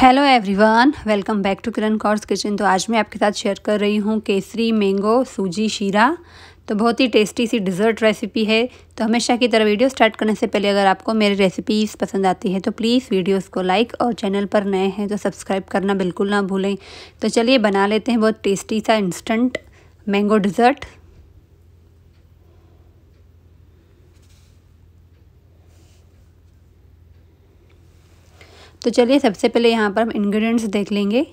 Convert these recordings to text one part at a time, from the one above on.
hello everyone welcome back to Kiran Kaur's kitchen तो आज मैं आपके साथ शेयर कर रही हूँ केसरी मैंगो सूजी शीरा तो बहुत ही टेस्टी सी डिज़र्ट रेसिपी है तो हमेशा की तरह वीडियो स्टार्ट करने से पहले अगर आपको मेरी रेसिपीज़ पसंद आती है तो प्लीज़ वीडियोस को लाइक और चैनल पर नए हैं तो सब्सक्राइब करना बिल्कुल ना भूलें तो चलिए बना लेते हैं बहुत टेस्टी सा इंस्टेंट मैंगो डिज़र्ट तो चलिए सबसे पहले यहाँ पर हम इंग्रेडिएंट्स देख लेंगे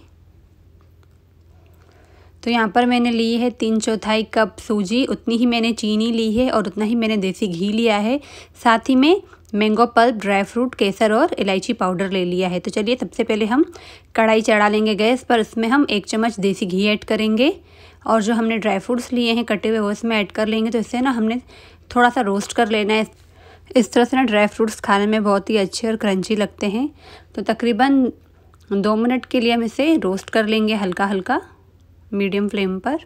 तो यहाँ पर मैंने ली है तीन चौथाई कप सूजी उतनी ही मैंने चीनी ली है और उतना ही मैंने देसी घी लिया है साथ ही में मैंगो पल्प ड्राई फ्रूट केसर और इलायची पाउडर ले लिया है तो चलिए सबसे पहले हम कढ़ाई चढ़ा लेंगे गैस पर इसमें हम एक चम्मच देसी घी ऐड करेंगे और जो हमने ड्राई फ्रूट्स लिए हैं कटे हुए वो इसमें ऐड कर लेंगे तो इससे ना हमने थोड़ा सा रोस्ट कर लेना है इस तरह से ना ड्राई फ्रूट्स खाने में बहुत ही अच्छे और क्रंची लगते हैं तो तकरीबन दो मिनट के लिए हम इसे रोस्ट कर लेंगे हल्का हल्का मीडियम फ्लेम पर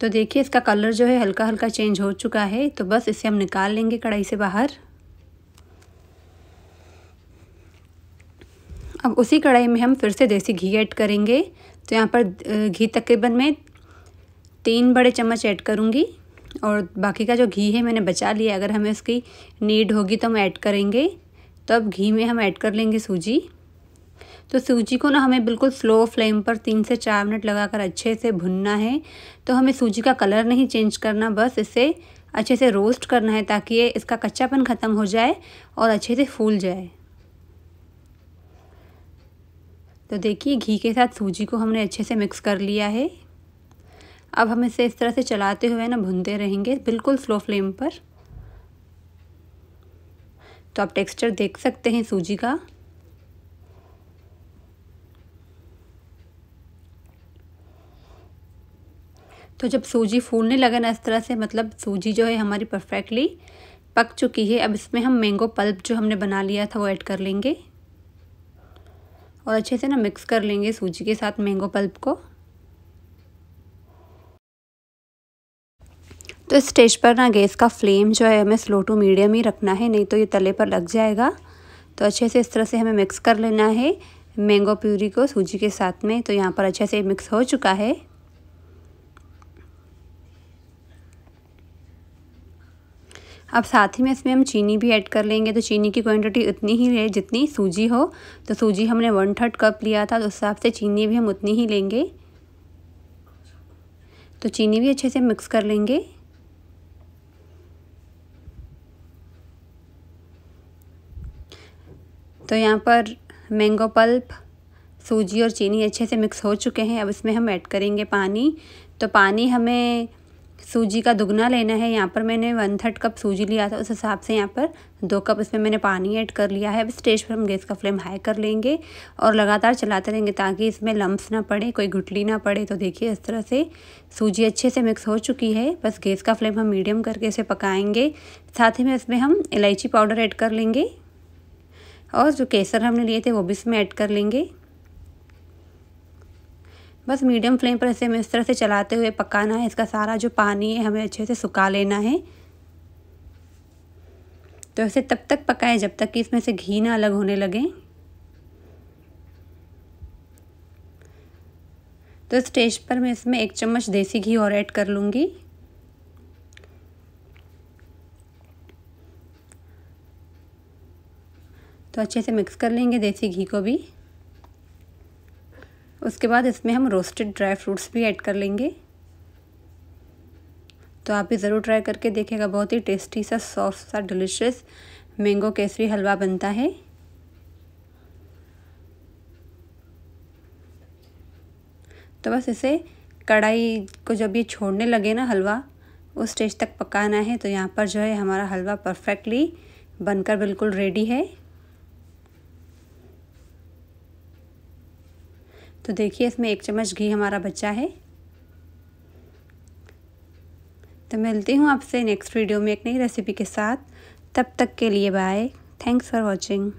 तो देखिए इसका कलर जो है हल्का हल्का चेंज हो चुका है तो बस इसे हम निकाल लेंगे कढ़ाई से बाहर अब उसी कढ़ाई में हम फिर से देसी घी ऐड करेंगे तो यहाँ पर घी तकरीबन मैं तीन बड़े चम्मच ऐड करूँगी और बाकी का जो घी है मैंने बचा लिया अगर हमें उसकी नीड होगी तो हम ऐड करेंगे तो अब घी में हम ऐड कर लेंगे सूजी तो सूजी को ना हमें बिल्कुल स्लो फ्लेम पर तीन से चार मिनट लगाकर अच्छे से भुनना है तो हमें सूजी का कलर नहीं चेंज करना बस इसे अच्छे से रोस्ट करना है ताकि ये इसका कच्चापन ख़त्म हो जाए और अच्छे से फूल जाए तो देखिए घी के साथ सूजी को हमने अच्छे से मिक्स कर लिया है अब हम इसे इस तरह से चलाते हुए ना भूनते रहेंगे बिल्कुल स्लो फ्लेम पर तो आप टेक्सचर देख सकते हैं सूजी का तो जब सूजी फूलने लगा ना इस तरह से मतलब सूजी जो है हमारी परफेक्टली पक चुकी है अब इसमें हम मैंगो पल्प जो हमने बना लिया था वो ऐड कर लेंगे और अच्छे से ना मिक्स कर लेंगे सूजी के साथ मैंगो पल्प को तो इस स्टेज पर ना गैस का फ्लेम जो है हमें स्लो टू मीडियम ही रखना है नहीं तो ये तले पर लग जाएगा तो अच्छे से इस तरह से हमें मिक्स कर लेना है मैंगो प्यूरी को सूजी के साथ में तो यहाँ पर अच्छे से मिक्स हो चुका है अब साथ ही में इसमें हम चीनी भी ऐड कर लेंगे तो चीनी की क्वांटिटी उतनी ही है जितनी सूजी हो तो सूजी हमने वन थर्ड कप लिया था तो उस हिसाब से चीनी भी हम उतनी ही लेंगे तो चीनी भी अच्छे से मिक्स कर लेंगे तो यहाँ पर मैंगो पल्प सूजी और चीनी अच्छे से मिक्स हो चुके हैं अब इसमें हम ऐड करेंगे पानी तो पानी हमें सूजी का दुगना लेना है यहाँ पर मैंने वन थर्ड कप सूजी लिया था उस हिसाब से यहाँ पर दो कप इसमें मैंने पानी ऐड कर लिया है अब स्टेज पर हम गैस का फ्लेम हाई कर लेंगे और लगातार चलाते रहेंगे ताकि इसमें लम्ब्स ना पड़े कोई घुटली ना पड़े तो देखिए इस तरह से सूजी अच्छे से मिक्स हो चुकी है बस गैस का फ्लेम हम मीडियम करके इसे पकाएंगे साथ ही में इसमें हम इलायची पाउडर ऐड कर लेंगे और जो केसर हमने लिए थे वो भी इसमें ऐड कर लेंगे बस मीडियम फ्लेम पर इसे हमें इस तरह से चलाते हुए पकाना है इसका सारा जो पानी है हमें अच्छे से सुखा लेना है तो इसे तब तक पकाएं जब तक कि इसमें से घी ना अलग होने लगे तो स्टेज पर मैं इसमें एक चम्मच देसी घी और ऐड कर लूँगी तो अच्छे से मिक्स कर लेंगे देसी घी को भी उसके बाद इसमें हम रोस्टेड ड्राई फ्रूट्स भी ऐड कर लेंगे तो आप भी ज़रूर ट्राई करके देखिएगा बहुत ही टेस्टी सा सॉफ्ट सा डिलीशियस मैंगो केसरी हलवा बनता है तो बस इसे कढ़ाई को जब ये छोड़ने लगे ना हलवा उस स्टेज तक पकाना है तो यहाँ पर जो है हमारा हलवा परफेक्टली बनकर बिल्कुल रेडी है तो देखिए इसमें एक चम्मच घी हमारा बचा है तो मिलती हूँ आपसे नेक्स्ट वीडियो में एक नई रेसिपी के साथ तब तक के लिए बाय थैंक्स फॉर वॉचिंग